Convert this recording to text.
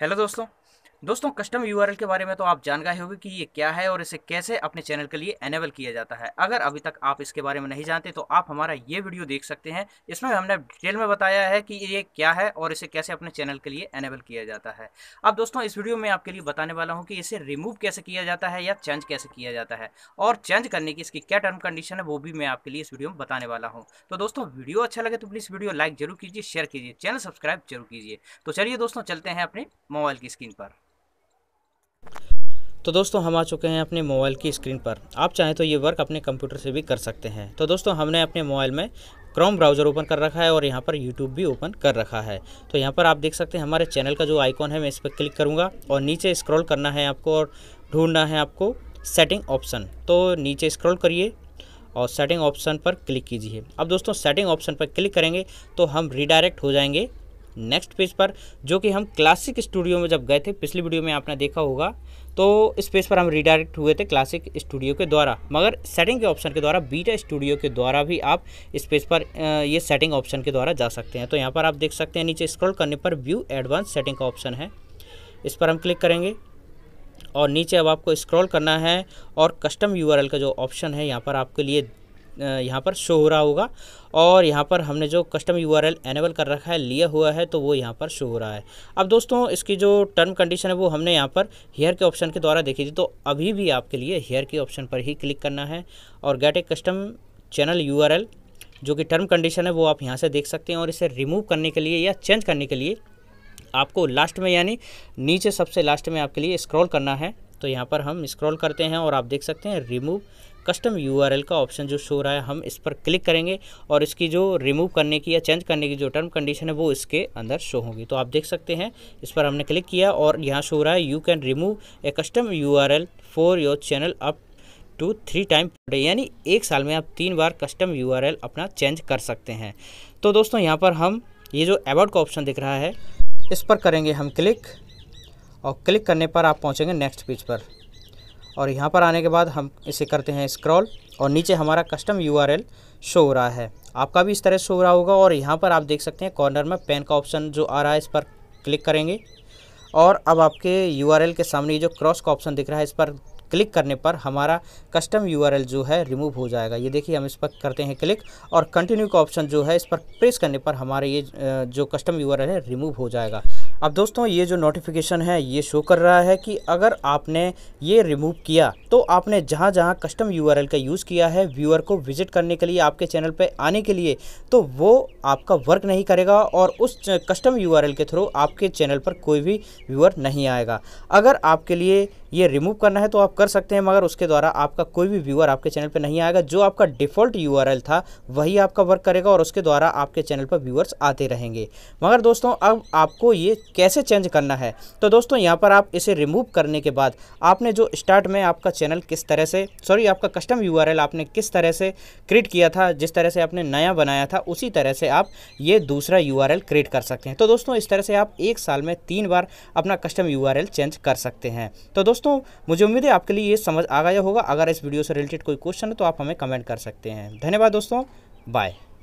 hello दोस्तों दोस्तों custom URL के बारे में तो आप जान गए होंगे कि ये क्या है और इसे कैसे अपने चैनल के लिए एनेबल किया जाता है अगर अभी तक आप इसके बारे में नहीं जानते तो आप हमारा ये वीडियो देख सकते हैं इसमें हमने डिटेल में बताया है कि ये क्या है और इसे कैसे अपने चैनल के लिए एनेबल किया जाता है अब दोस्तों इस वीडियो में आपके लिए बताने वाला हूँ कि इसे रिमूव कैसे किया जाता है या चेंज कैसे किया जाता है और चेंज करने की इसकी क्या टर्म कंडीशन है वो भी मैं आपके लिए इस वीडियो में बताने वाला हूँ तो दोस्तों वीडियो अच्छा लगे तो प्लीज़ वीडियो लाइक जरूर कीजिए शेयर कीजिए चैनल सब्सक्राइब जरूर कीजिए तो चलिए दोस्तों चलते हैं अपने मोबाइल की स्क्रीन पर तो दोस्तों हम आ चुके हैं अपने मोबाइल की स्क्रीन पर आप चाहें तो ये वर्क अपने कंप्यूटर से भी कर सकते हैं तो दोस्तों हमने अपने मोबाइल में क्रोम ब्राउज़र ओपन कर रखा है और यहाँ पर यूट्यूब भी ओपन कर रखा है तो यहाँ पर आप देख सकते हैं हमारे चैनल का जो आइकॉन है मैं इस पर क्लिक करूँगा और नीचे स्क्रॉल करना है आपको और ढूंढना है आपको सेटिंग ऑप्शन तो नीचे स्क्रॉल करिए और सेटिंग ऑप्शन पर क्लिक कीजिए अब दोस्तों सेटिंग ऑप्शन पर क्लिक करेंगे तो हम रिडायरेक्ट हो जाएंगे नेक्स्ट पेज पर जो कि हम क्लासिक स्टूडियो में जब गए थे पिछली वीडियो में आपने देखा होगा तो इस पेज पर हम रिडायरेक्ट हुए थे क्लासिक स्टूडियो के द्वारा मगर सेटिंग के ऑप्शन के द्वारा बीटा स्टूडियो के द्वारा भी आप इस पेज पर ये सेटिंग ऑप्शन के द्वारा जा सकते हैं तो यहाँ पर आप देख सकते हैं नीचे स्क्रॉल करने पर व्यू एडवांस सेटिंग का ऑप्शन है इस पर हम क्लिक करेंगे और नीचे अब आपको स्क्रॉल करना है और कस्टम यूआरएल का जो ऑप्शन है यहाँ पर आपके लिए यहाँ पर शो हो रहा होगा और यहाँ पर हमने जो कस्टम यू एनेबल कर रखा है लिया हुआ है तो वो यहाँ पर शो हो रहा है अब दोस्तों इसकी जो टर्म कंडीशन है वो हमने यहाँ पर हेयर के ऑप्शन के द्वारा देखी थी तो अभी भी आपके लिए हेयर के ऑप्शन पर ही क्लिक करना है और get a custom channel U जो कि टर्म कंडीशन है वो आप यहाँ से देख सकते हैं और इसे रिमूव करने के लिए या चेंज करने के लिए आपको लास्ट में यानी नीचे सबसे लास्ट में आपके लिए स्क्रॉल करना है तो यहाँ पर हम स्क्रॉल करते हैं और आप देख सकते हैं रिमूव कस्टम यूआरएल का ऑप्शन जो शो रहा है हम इस पर क्लिक करेंगे और इसकी जो रिमूव करने की या चेंज करने की जो टर्म कंडीशन है वो इसके अंदर शो होगी तो आप देख सकते हैं इस पर हमने क्लिक किया और यहाँ शो रहा है you can remove a custom U for your channel up to three time per day यानी एक साल में आप तीन बार कस्टम यू अपना चेंज कर सकते हैं तो दोस्तों यहाँ पर हम ये जो अवॉर्ड का ऑप्शन दिख रहा है इस पर करेंगे हम क्लिक और क्लिक करने पर आप पहुँचेंगे नेक्स्ट पेज पर और यहाँ पर आने के बाद हम इसे करते हैं स्क्रॉल और नीचे हमारा कस्टम यू शो हो रहा है आपका भी इस तरह शो हो रहा होगा और यहाँ पर आप देख सकते हैं कॉर्नर में पेन का ऑप्शन जो आ रहा है इस पर क्लिक करेंगे और अब आपके यू के सामने जो क्रॉस का ऑप्शन दिख रहा है इस पर क्लिक करने पर हमारा कस्टम यूआरएल जो है रिमूव हो जाएगा ये देखिए हम इस पर करते हैं क्लिक और कंटिन्यू का ऑप्शन जो है इस पर प्रेस करने पर हमारे ये जो कस्टम यू है रिमूव हो जाएगा अब दोस्तों ये जो नोटिफिकेशन है ये शो कर रहा है कि अगर आपने ये रिमूव किया तो आपने जहाँ जहाँ कस्टम यूआरएल का यूज़ किया है व्यूअर को विजिट करने के लिए आपके चैनल पर आने के लिए तो वो आपका वर्क नहीं करेगा और उस कस्टम यूआरएल के थ्रू आपके चैनल पर कोई भी व्यूअर नहीं आएगा अगर आपके लिए ये रिमूव करना है तो आप कर सकते हैं मगर उसके द्वारा आपका कोई भी व्यूअर आपके चैनल पर नहीं आएगा जो आपका डिफ़ॉल्ट यू था वही आपका वर्क करेगा और उसके द्वारा आपके चैनल पर व्यूअर्स आते रहेंगे मगर दोस्तों अब आपको ये कैसे चेंज करना है तो दोस्तों यहाँ पर आप इसे रिमूव करने के बाद आपने जो स्टार्ट में आपका चैनल किस तरह से सॉरी आपका कस्टम यू आपने किस तरह से क्रिएट किया था जिस तरह से आपने नया बनाया था उसी तरह से आप ये दूसरा यू क्रिएट कर सकते हैं तो दोस्तों इस तरह से आप एक साल में तीन बार अपना कस्टम यू चेंज कर सकते हैं तो दोस्तों दोस्तों मुझे उम्मीद है आपके लिए ये समझ आ गया होगा अगर इस वीडियो से रिलेटेड कोई क्वेश्चन है तो आप हमें कमेंट कर सकते हैं धन्यवाद दोस्तों बाय